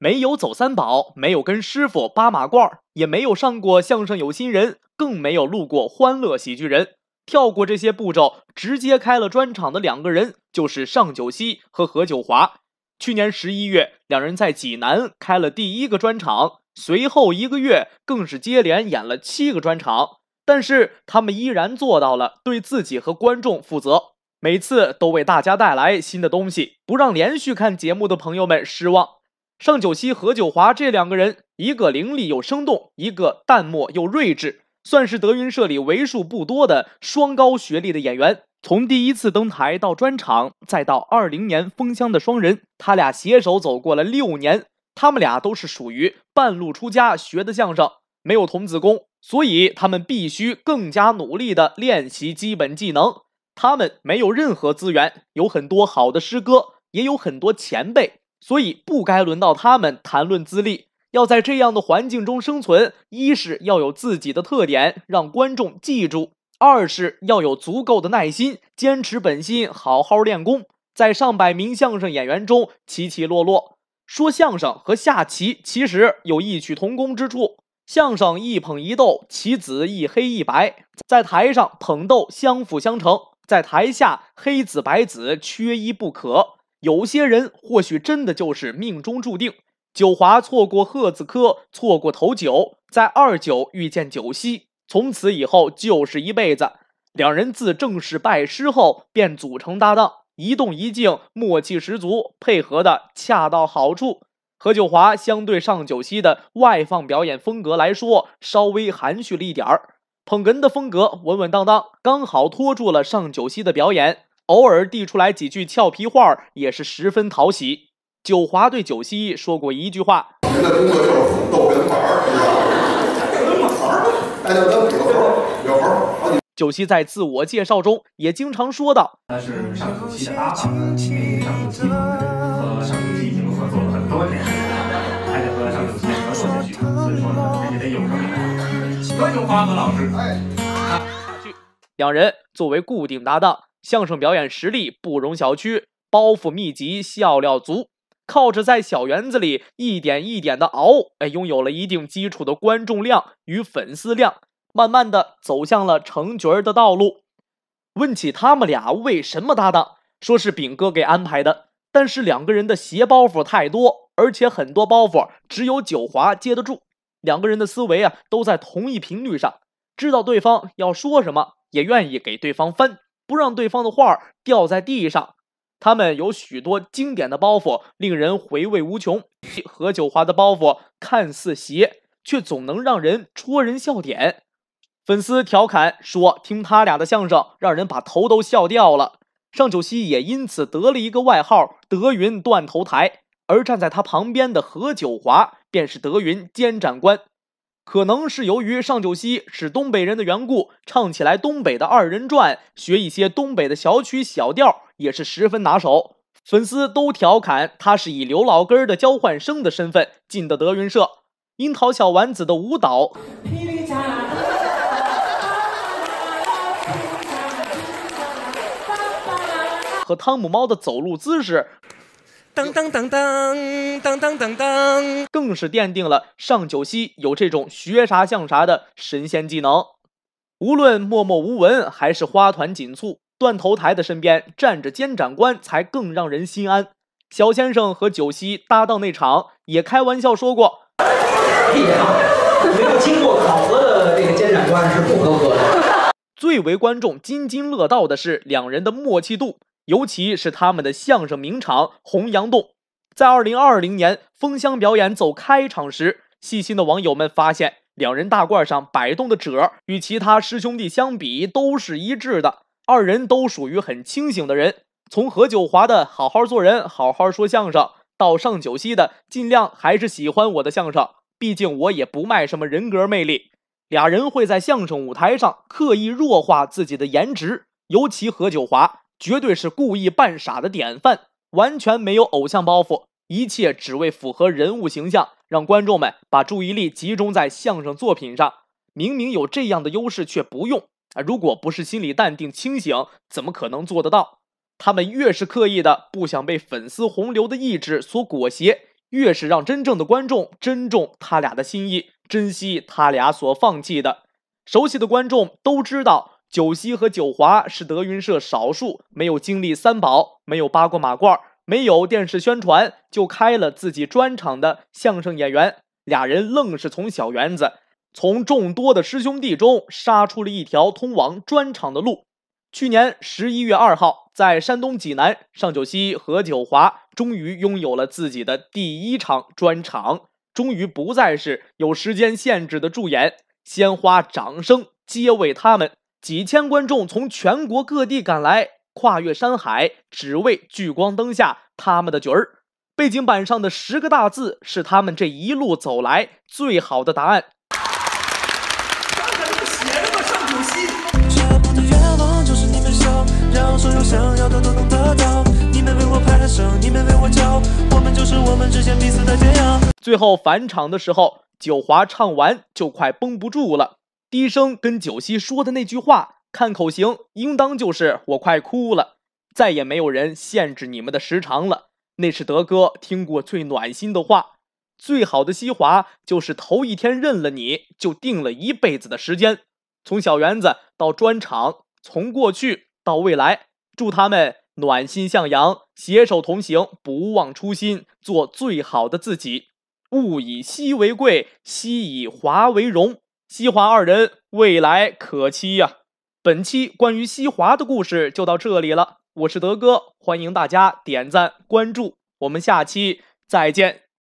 没有走三宝，没有跟师傅扒马褂，也没有上过相声有新人，更没有录过《欢乐喜剧人》。跳过这些步骤，直接开了专场的两个人就是尚九熙和何九华。去年十一月，两人在济南开了第一个专场，随后一个月更是接连演了七个专场。但是他们依然做到了对自己和观众负责，每次都为大家带来新的东西，不让连续看节目的朋友们失望。尚九熙何九华这两个人，一个伶俐又生动，一个淡漠又睿智，算是德云社里为数不多的双高学历的演员。从第一次登台到专场，再到二零年封箱的双人，他俩携手走过了六年。他们俩都是属于半路出家学的相声，没有童子功，所以他们必须更加努力地练习基本技能。他们没有任何资源，有很多好的师哥，也有很多前辈。所以不该轮到他们谈论资历。要在这样的环境中生存，一是要有自己的特点，让观众记住；二是要有足够的耐心，坚持本心，好好练功。在上百名相声演员中，起起落落，说相声和下棋其实有异曲同工之处：相声一捧一逗，棋子一黑一白，在台上捧逗相辅相成，在台下黑子白子缺一不可。有些人或许真的就是命中注定。九华错过贺子科，错过头九，在二九遇见九溪，从此以后就是一辈子。两人自正式拜师后便组成搭档，一动一静，默契十足，配合的恰到好处。何九华相对上九熙的外放表演风格来说，稍微含蓄了一点儿，捧哏的风格稳稳当当，刚好拖住了上九熙的表演。偶尔递出来几句俏皮话也是十分讨喜。九华对九西说过一句话。我们的工作就是逗哏、捧哏，还有逗玩儿，那就家都有猴有猴儿。九西在自我介绍中也经常说道。他是上九西的爸爸，和上九西已经合作了很多年，还得和上九西合作下去。所以说，呢，还得有猴儿。和九华老师，哎，下去。两人作为固定搭档。相声表演实力不容小觑，包袱密集，笑料足，靠着在小园子里一点一点的熬，哎，拥有了一定基础的观众量与粉丝量，慢慢的走向了成角儿的道路。问起他们俩为什么搭档，说是炳哥给安排的，但是两个人的鞋包袱太多，而且很多包袱只有九华接得住，两个人的思维啊都在同一频率上，知道对方要说什么，也愿意给对方分。不让对方的画掉在地上，他们有许多经典的包袱，令人回味无穷。何九华的包袱看似邪，却总能让人戳人笑点。粉丝调侃说，听他俩的相声，让人把头都笑掉了。尚九熙也因此得了一个外号“德云断头台”，而站在他旁边的何九华便是德云监斩官。可能是由于尚九熙是东北人的缘故，唱起来东北的二人转，学一些东北的小曲小调也是十分拿手。粉丝都调侃他是以刘老根的交换生的身份进的德云社。樱桃小丸子的舞蹈和汤姆猫的走路姿势。当当当当当当当噔，更是奠定了尚九熙有这种学啥像啥的神仙技能。无论默默无闻还是花团锦簇，断头台的身边站着监斩官才更让人心安。小先生和九熙搭档那场也开玩笑说过：“没有经过考核的这个监斩官是不合格的。”最为观众津津乐道的是两人的默契度。尤其是他们的相声名场《洪阳洞》，在二零二零年封箱表演走开场时，细心的网友们发现，两人大褂上摆动的褶儿与其他师兄弟相比都是一致的。二人都属于很清醒的人，从何九华的“好好做人，好好说相声”到尚九熙的“尽量还是喜欢我的相声”，毕竟我也不卖什么人格魅力。俩人会在相声舞台上刻意弱化自己的颜值，尤其何九华。绝对是故意扮傻的典范，完全没有偶像包袱，一切只为符合人物形象，让观众们把注意力集中在相声作品上。明明有这样的优势，却不用啊！如果不是心里淡定清醒，怎么可能做得到？他们越是刻意的不想被粉丝洪流的意志所裹挟，越是让真正的观众珍重他俩的心意，珍惜他俩所放弃的。熟悉的观众都知道。九溪和九华是德云社少数没有经历三宝、没有扒过马褂、没有电视宣传就开了自己专场的相声演员。俩人愣是从小园子、从众多的师兄弟中杀出了一条通往专场的路。去年十一月二号，在山东济南，尚九熙和九华终于拥有了自己的第一场专场，终于不再是有时间限制的助演。鲜花、掌声，皆为他们。几千观众从全国各地赶来，跨越山海，只为聚光灯下他们的角儿。背景板上的十个大字是他们这一路走来最好的答案。让所有想要的都能得到。你们为我拍手，你们为我叫，我们就是我们之间彼此的解药。最后返场的时候，九华唱完就快绷不住了。低声跟九溪说的那句话，看口型，应当就是我快哭了。再也没有人限制你们的时长了。那是德哥听过最暖心的话。最好的西华，就是头一天认了你就定了一辈子的时间。从小园子到砖厂，从过去到未来，祝他们暖心向阳，携手同行，不忘初心，做最好的自己。物以稀为贵，稀以华为荣。西华二人未来可期呀！本期关于西华的故事就到这里了，我是德哥，欢迎大家点赞关注，我们下期再见。